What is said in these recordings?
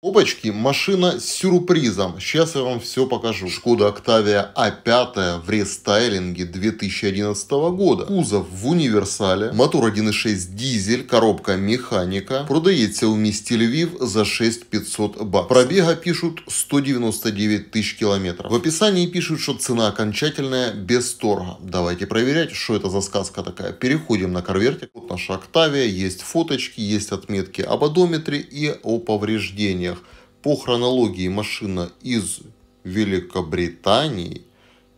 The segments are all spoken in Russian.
Опачки, машина с сюрпризом. Сейчас я вам все покажу. Шкода Октавия А5 в рестайлинге 2011 года. Кузов в универсале, мотор 1.6 дизель, коробка механика. Продається у місті Львів за 6500 баксов. Пробега пишут 199 тысяч километров. В описании пишут, что цена окончательная без торга. Давайте проверять, что это за сказка такая. Переходим на карвертик. Вот наша Октавия, есть фоточки, есть отметки об одометре и о повреждениях сравнениях по хронологии машина из Великобритании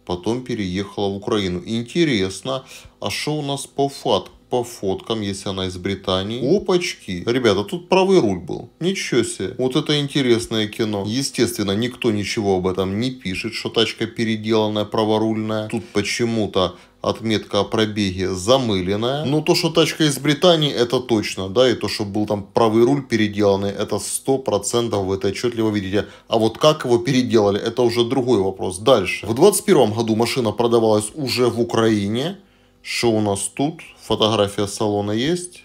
потом переехала в Украину. Интересно, а что у нас по факту? по фоткам, если она из Британии. Опачки. Ребята, тут правый руль был. Ничего себе. Вот это интересное кино. Естественно, никто ничего об этом не пишет, что тачка переделанная, праворульная. Тут почему-то отметка о пробеге замыленная. Но то, что тачка из Британии, это точно, да, и то, что был там правый руль переделанный, это сто процентов вы это отчетливо видите. А вот как его переделали, это уже другой вопрос. Дальше. В 2021 году машина продавалась уже в Украине. Что у нас тут? Фотография салона есть?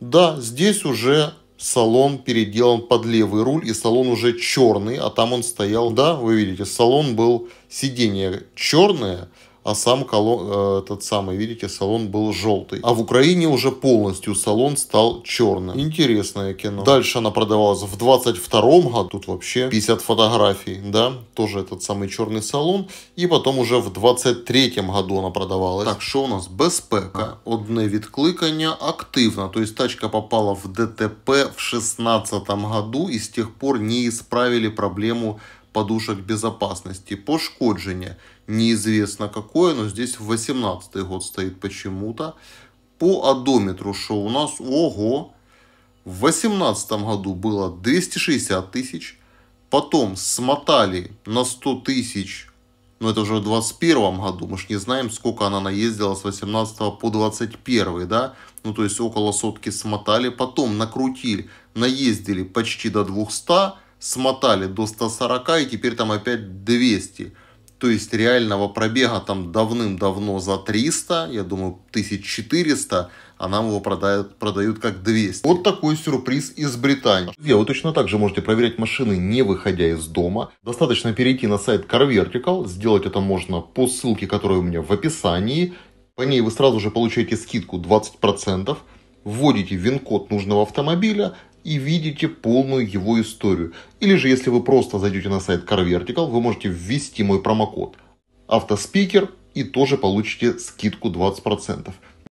Да, здесь уже салон переделан под левый руль, и салон уже черный, а там он стоял, да, вы видите, салон был, сиденье черное, а сам колон, э, этот самый, видите, салон был желтый. А в Украине уже полностью салон стал черным. Интересное кино. Дальше она продавалась в 22 году, тут вообще 50 фотографий, да, тоже этот самый черный салон. И потом уже в 23 году она продавалась. Так, что у нас? Безпека. Одне відкликання активно. То есть тачка попала в ДТП в 16 году и с тех пор не исправили проблему подушек безопасности пошкодження. Неизвестно какое, но здесь 18 год стоит почему-то. По одометру, что у нас, ого, в 2018 году было 260 тысяч, потом смотали на 100 тысяч, но ну, это уже в 2021 году, мы же не знаем, сколько она наездила с 18 по 21, да, ну то есть около сотки смотали, потом накрутили, наездили почти до 200, смотали до 140 и теперь там опять 200. То есть реального пробега там давным-давно за 300, я думаю 1400, а нам его продают, продают как 200. Вот такой сюрприз из Британии. Друзья, вы точно так же можете проверять машины, не выходя из дома. Достаточно перейти на сайт CarVertical, сделать это можно по ссылке, которая у меня в описании. По ней вы сразу же получаете скидку 20%, вводите вин-код нужного автомобиля, и видите полную его историю. Или же, если вы просто зайдете на сайт CarVertical, вы можете ввести мой промокод «Автоспикер» и тоже получите скидку 20%.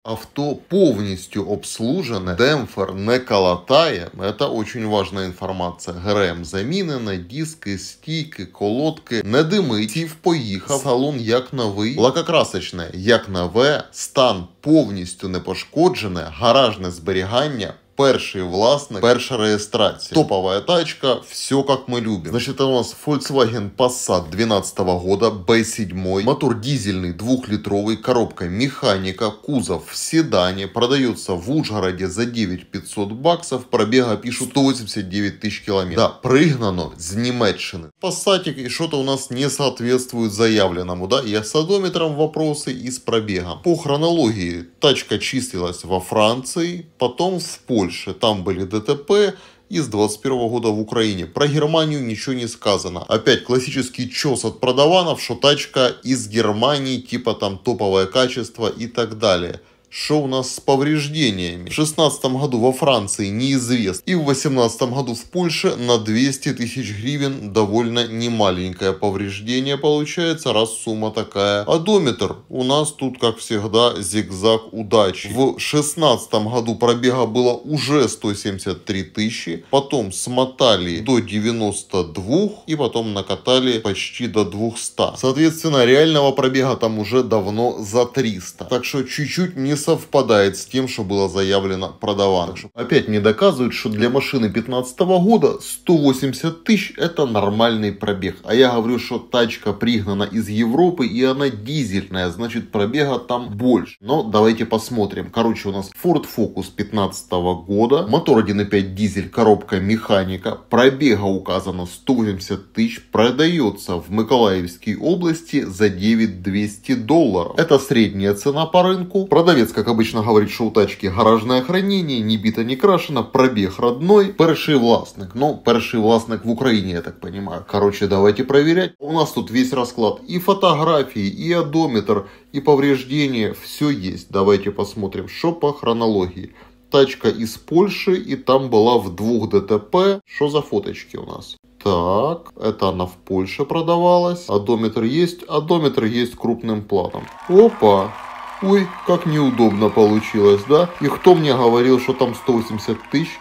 Авто полностью обслужено. демпфер не калатає. Це дуже важна інформація. ГРМ замінена, диски, стійки, колодки, не димить, в поїхав, салон як новий, лакокрасочне, як нове, стан повністю не пошкоджене, гаражне зберігання перший власник, перша реєстрація, топова тачка, все як ми любимо. Значить, у нас Volkswagen Passat 12 года, B7, мотор дизельный, двухлитровый, коробка механика, кузов в седане, продается в Ужгороде за 9500 баксов, пробега пишут 189 тысяч километров. Да, пригнано з Німеччини. Пассатик и что-то у нас не соответствует заявленному, да, я с одометром вопросы и с пробегом. По хронологии, тачка чистилась во Франции, потом в Польше. Польше. Там были ДТП, и с 21 года в Украине. Про Германию ничего не сказано. Опять классический чес от продаванов, что тачка из Германии, типа там топовое качество и так далее. Что у нас с повреждениями? В 2016 году во Франции неизвестно. И в 2018 году в Польше на 200 тысяч гривен довольно немаленькое повреждение получается, раз сумма такая. Одометр у нас тут, как всегда, зигзаг удачи. В 2016 году пробега было уже 173 тысячи, потом смотали до 92 и потом накатали почти до 200. Соответственно, реального пробега там уже давно за 300. Так что чуть-чуть не совпадает с тем, что было заявлено продавано. Опять не доказывают, что для машины 2015 года 180 тысяч это нормальный пробег. А я говорю, что тачка пригнана из Европы и она дизельная, значит пробега там больше. Но давайте посмотрим. Короче, у нас Ford Focus 2015 года, мотор 1.5 дизель, коробка механика, пробега указано 180 тысяч, продается в Миколаевской области за 9200 долларов. Это средняя цена по рынку. Продавец Владелец, как обычно говорит шоу-тачки, гаражное хранение, не бита, не крашено, пробег родной, перший власник. Ну, перший власник в Украине, я так понимаю. Короче, давайте проверять. У нас тут весь расклад. И фотографии, и одометр, и повреждения. Все есть. Давайте посмотрим, что по хронологии тачка из Польши, и там была в двух ДТП. Что за фоточки у нас? Так, это она в Польше продавалась. Одометр есть, одометр есть крупным планом. Опа, Ой, как неудобно получилось, да? И кто мне говорил, что там 180 тысяч?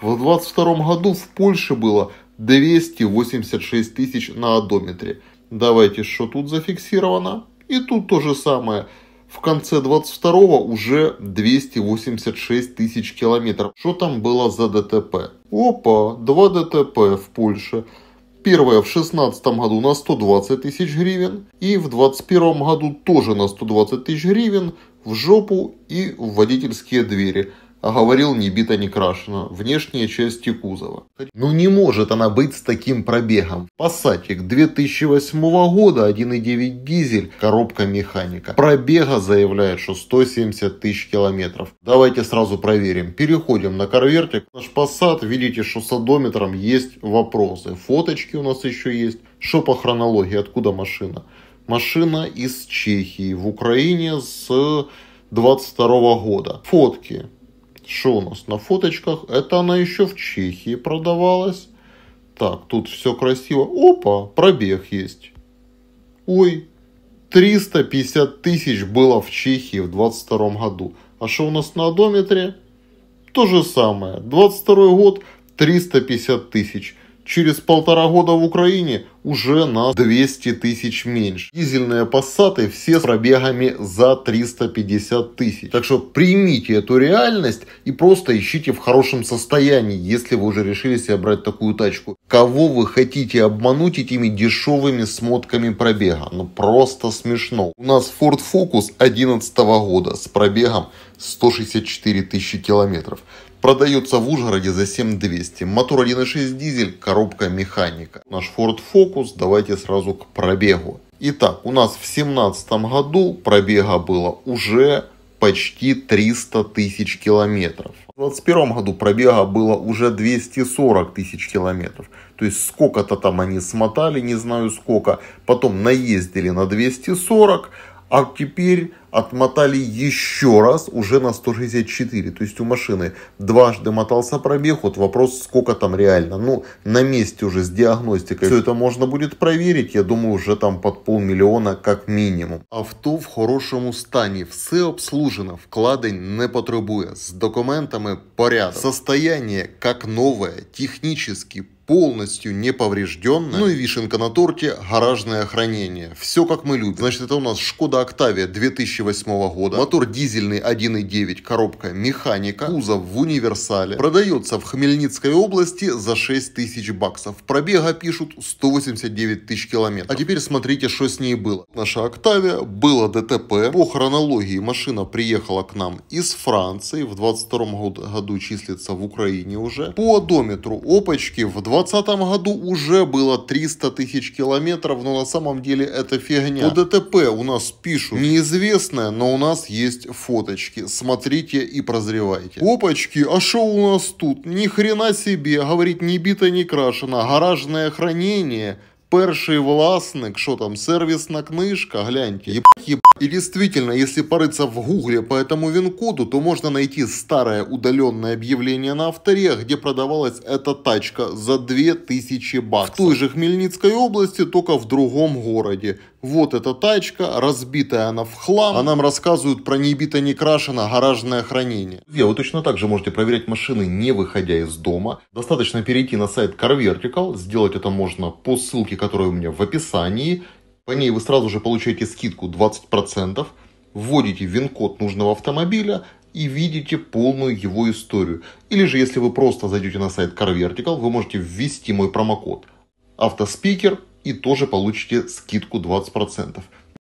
В 22 году в Польше было 286 тысяч на одометре. Давайте, что тут зафиксировано? И тут то же самое. В конце 22 уже 286 тысяч километров. Что там было за ДТП? Опа, два ДТП в Польше первая в 2016 году на 120 тысяч гривен, и в 2021 году тоже на 120 тысяч гривен в жопу и в водительские двери – а говорил не бито, не крашено. Внешние части кузова. Ну не может она быть с таким пробегом. Пассатик 2008 года, 1.9 дизель, коробка механика. Пробега заявляет, что 170 тысяч километров. Давайте сразу проверим. Переходим на конвертик. Наш Passat, видите, что с одометром есть вопросы. Фоточки у нас еще есть. Что по хронологии, откуда машина? Машина из Чехии, в Украине с 22 года. Фотки. Что у нас на фоточках? Это она еще в Чехии продавалась. Так, тут все красиво. Опа, пробег есть. Ой, 350 тысяч было в Чехии в 22 году. А что у нас на одометре? То же самое. 22 год 350 тысяч через полтора года в Украине уже на 200 тысяч меньше. Дизельные пассаты все с пробегами за 350 тысяч. Так что примите эту реальность и просто ищите в хорошем состоянии, если вы уже решили себе брать такую тачку. Кого вы хотите обмануть этими дешевыми смотками пробега? Ну просто смешно. У нас Ford Focus 2011 года с пробегом 164 тысячи километров. Продается в Ужгороде за 7200. Мотор 1.6 дизель, коробка механика. Наш Ford Focus, давайте сразу к пробегу. Итак, у нас в 2017 году пробега было уже почти 300 тысяч километров. В 2021 году пробега было уже 240 тысяч километров. То есть сколько-то там они смотали, не знаю сколько. Потом наездили на 240, а теперь отмотали еще раз уже на 164. То есть у машины дважды мотался пробег. Вот вопрос, сколько там реально. Ну, на месте уже с диагностикой. Все это можно будет проверить. Я думаю, уже там под полмиллиона как минимум. Авто в хорошем стані. Все обслужено. Вкладень не потребує. с документами порядок. Состояние как новое. Технически полностью неповрежденная. Ну и вишенка на торте – гаражное хранение. Все как мы любим. Значит, это у нас Шкода Октавия 2008 года. Мотор дизельный 1.9, коробка механика, кузов в универсале. Продается в Хмельницкой области за 6 тысяч баксов. Пробега пишут 189 тысяч километров. А теперь смотрите, что с ней было. Наша Октавия, была ДТП. По хронологии машина приехала к нам из Франции. В 22 году числится в Украине уже. По одометру опачки в 20 2020 году уже было 300 тысяч километров, но на самом деле это фигня. По ДТП у нас пишут неизвестное, но у нас есть фоточки. Смотрите и прозревайте. Опачки, а что у нас тут? Ни хрена себе, говорит, не бито, не крашена. Гаражное хранение, перший власник, что там, сервисная книжка, гляньте, єбать, єб... И действительно, если порыться в гугле по этому вин то можно найти старое удаленное объявление на авторе, где продавалась эта тачка за 2000 баксов. В той же Хмельницкой области, только в другом городе. Вот эта тачка, разбитая она в хлам, а нам рассказывают про небито не крашено гаражное хранение. Друзья, вы точно так же можете проверять машины, не выходя из дома. Достаточно перейти на сайт CarVertical, сделать это можно по ссылке, которая у меня в описании, по ней вы сразу же получаете скидку 20%, вводите ВИН-код нужного автомобиля и видите полную его историю. Или же, если вы просто зайдете на сайт CarVertical, вы можете ввести мой промокод автоспикер и тоже получите скидку 20%.